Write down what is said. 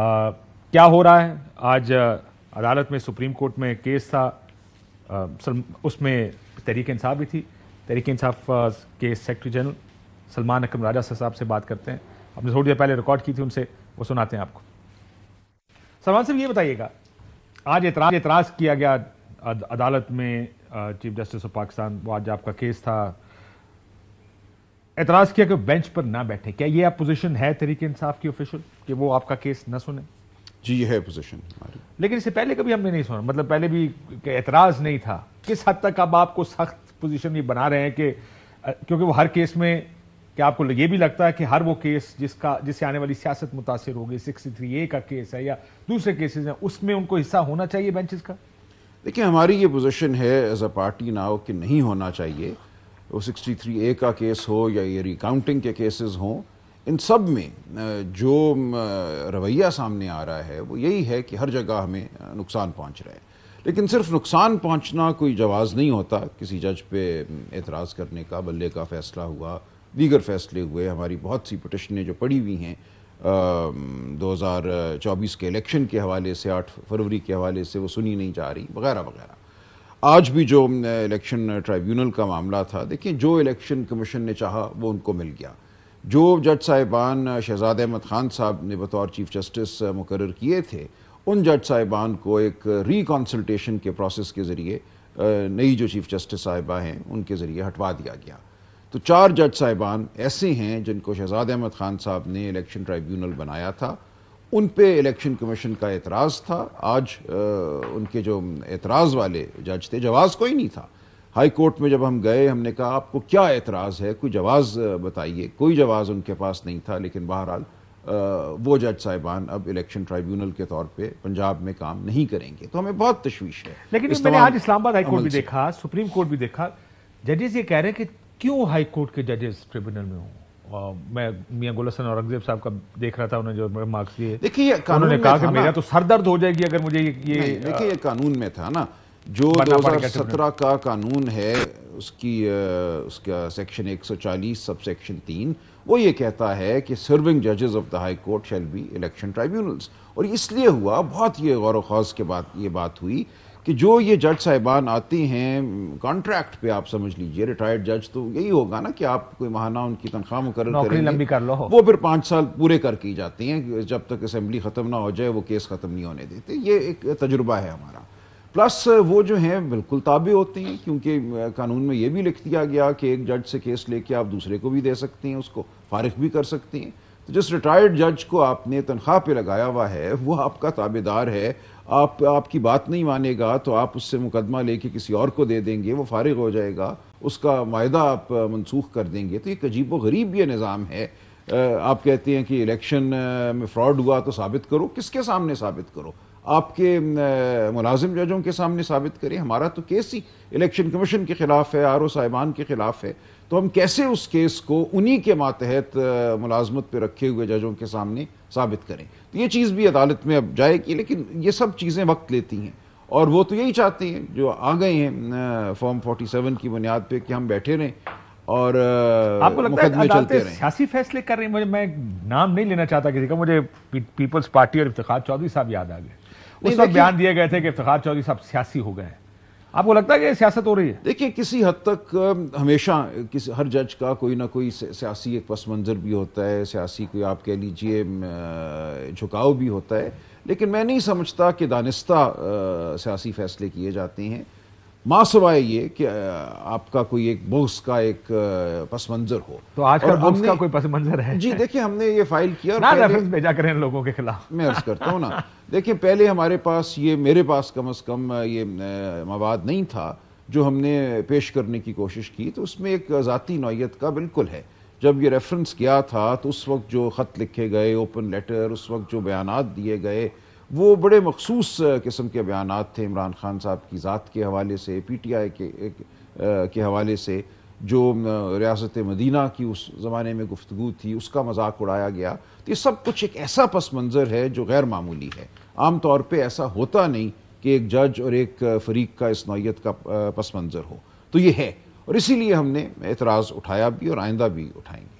क्या हो रहा है आज अदालत में सुप्रीम कोर्ट में केस था उसमें तहरीक इंसाफ भी थी तहरीक इंसाफ के सेक्रेटरी जनरल सलमान अकरम राजा साहब से बात करते हैं हमने थोड़ी देर पहले रिकॉर्ड की थी उनसे वो सुनाते हैं आपको सलमान सिंह ये बताइएगा आज एतराज एतराज़ किया गया अदालत में चीफ जस्टिस ऑफ पाकिस्तान वो आज आपका केस था एतराज किया कि बेंच पर ना बैठे क्या ये अपोजिशन है तरीके इंसाफ की ऑफिशियल कि वो आपका केस ना सुने जी ये है पोजीशन लेकिन इससे पहले कभी हमने नहीं सुना मतलब पहले भी एतराज नहीं था किस हद तक अब आपको सख्त पोजीशन ये बना रहे हैं कि क्योंकि वो हर केस में क्या आपको ये भी लगता है कि हर वो केस जिसका जिससे आने वाली सियासत मुतासर होगी सिक्सटी थ्री ए का केस है या दूसरे केसेस हैं उसमें उनको हिस्सा होना चाहिए बेंचेस का देखिए हमारी ये पोजीशन है एज अ पार्टी नाव कि नहीं होना चाहिए वो सिक्सटी थ्री ए का केस हो या ये रिकाउंटिंग के केसेस हों इन सब में जो रवैया सामने आ रहा है वो यही है कि हर जगह हमें नुकसान पहुंच रहा है लेकिन सिर्फ नुकसान पहुंचना कोई जवाज़ नहीं होता किसी जज पे एतराज़ करने का बल्ले का फ़ैसला हुआ दीगर फैसले हुए हमारी बहुत सी पटिशनें जो पड़ी हुई हैं दो हज़ार चौबीस के इलेक्शन के हवाले से आठ फरवरी के हवाले से वो सुनी नहीं जा रही वगैरह वगैरह आज भी जो इलेक्शन ट्राइब्यूनल का मामला था देखिए जो इलेक्शन कमीशन ने चाहा वो उनको मिल गया जो जज साहिबान शहजाद अहमद खान साहब ने बतौर चीफ जस्टिस मुकर किए थे उन जज साहिबान को एक रिकॉन्सल्टेशन के प्रोसेस के ज़रिए नई जो चीफ जस्टिस साहिबा हैं उनके ज़रिए हटवा दिया गया तो चार जज साहिबान ऐसे हैं जिनको शहजाद अहमद खान साहब ने इलेक्शन ट्राइब्यूनल बनाया था उन पे इलेक्शन कमीशन का एतराज़ था आज आ, उनके जो एतराज़ वाले जज थे जवाब कोई नहीं था हाई कोर्ट में जब हम गए हमने कहा आपको क्या एतराज़ है कोई जवाब बताइए कोई जवाब उनके पास नहीं था लेकिन बहरहाल वो जज साहिबान अब इलेक्शन ट्राइब्यूनल के तौर पे पंजाब में काम नहीं करेंगे तो हमें बहुत तशवीश है लेकिन इस मैंने आज इस्लामाबाद हाई कोर्ट भी देखा सुप्रीम कोर्ट भी देखा जजेस ये कह रहे हैं कि क्यों हाई कोर्ट के जजेस ट्रिब्यूनल में हों मैं मियाँ गुलसन औरंगजेब साहब का देख रहा था उन्होंने जो मार्क्स दिए देखिए उन्होंने कहा कि मेरा तो सर दर्द हो जाएगी अगर मुझे ये देखिए ये कानून में था ना जो दो सत्रह का कानून है उसकी उसका सेक्शन एक सौ चालीस सब सेक्शन तीन वो ये कहता है कि सर्विंग जजेस of the high court shall be election tribunals और इसलिए हुआ बहुत ये गौर खास के बाद ये बात हुई कि जो ये जज साहिबान आती हैं कॉन्ट्रैक्ट पे आप समझ लीजिए रिटायर्ड जज तो यही होगा ना कि आप कोई महाना उनकी तनख्वाह मुकर लंबी कर लो वो फिर पाँच साल पूरे कर की जाती हैं जब तक असेंबली ख़त्म ना हो जाए वो केस ख़त्म नहीं होने देते ये एक तजुर्बा है हमारा प्लस वो जो हैं बिल्कुल ताबे होते हैं क्योंकि कानून में ये भी लिख दिया गया कि एक जज से केस लेके आप दूसरे को भी दे सकती हैं उसको फारिग भी कर सकती हैं तो जिस रिटायर्ड जज को आपने तनख्वाह पे लगाया हुआ है वो आपका ताबेदार है आप आपकी बात नहीं मानेगा तो आप उससे मुकदमा लेके किसी और को दे देंगे वो फारिग हो जाएगा उसका माहा आप मनसूख कर देंगे तो एक अजीब व गरीब यह निज़ाम है आप कहती हैं कि इलेक्शन में फ्रॉड हुआ तो साबित करो किसके सामने साबित करो आपके मुलाजिम जजों के सामने साबित करें हमारा तो केस ही इलेक्शन कमीशन के खिलाफ है आर ओ साहिबान के खिलाफ है तो हम कैसे उस केस को उन्हीं के मातहत मुलाजमत पर रखे हुए जजों के सामने साबित करें तो ये चीज़ भी अदालत में अब जाएगी लेकिन ये सब चीज़ें वक्त लेती हैं और वो तो यही चाहते हैं जो आ गए हैं फॉर्म फोर्टी सेवन की बुनियाद पर कि हम बैठे रहें और आपको लगता है सियासी फैसले कर रही मुझे मैं नाम नहीं लेना चाहता किसी का मुझे पीपल्स पार्टी और इफ्तार चौधरी साहब याद आ गए उस वक्त बयान दिए गए थे कि इफ्तार चौधरी साहब सियासी हो गए आपको लगता है कि सियासत हो रही है देखिए किसी हद तक हमेशा किसी हर जज का कोई ना कोई सियासी एक पस मंज़र भी होता है सियासी कोई आप कह लीजिए झुकाव भी होता है लेकिन मैं नहीं समझता कि दानिस्ता सियासी फैसले किए जाते हैं माँ सवाए ये कि आपका कोई एक बोक्स का एक पस मंजर हो तो आज का बोक्स का कोई पस मंजर है जी देखिए हमने ये फाइल किया ना रेफरेंस भेजा करें लोगों के खिलाफ मैं अर्ज करता हूँ ना देखिए पहले हमारे पास ये मेरे पास कम अज कम ये मवाद नहीं था जो हमने पेश करने की कोशिश की तो उसमें एक ज़ाती नौीयत का बिल्कुल है जब ये रेफरेंस किया था तो उस वक्त जो ख़त लिखे गए ओपन लेटर उस वक्त जो बयान दिए गए वो बड़े मखसूस किस्म के बयान थे इमरान खान साहब की ज़ात के हवाले से पी टी आई के के हवाले से जो रियासत मदीना की उस ज़माने में गुफ्तु थी उसका मजाक उड़ाया गया तो ये सब कुछ एक ऐसा पस मंज़र है जो गैर मामूली है आम तौर पर ऐसा होता नहीं कि एक जज और एक फरीक का इस नौत का पस मंज़र हो तो ये है और इसीलिए हमने एतराज़ उठाया भी और आइंदा भी उठाएंगे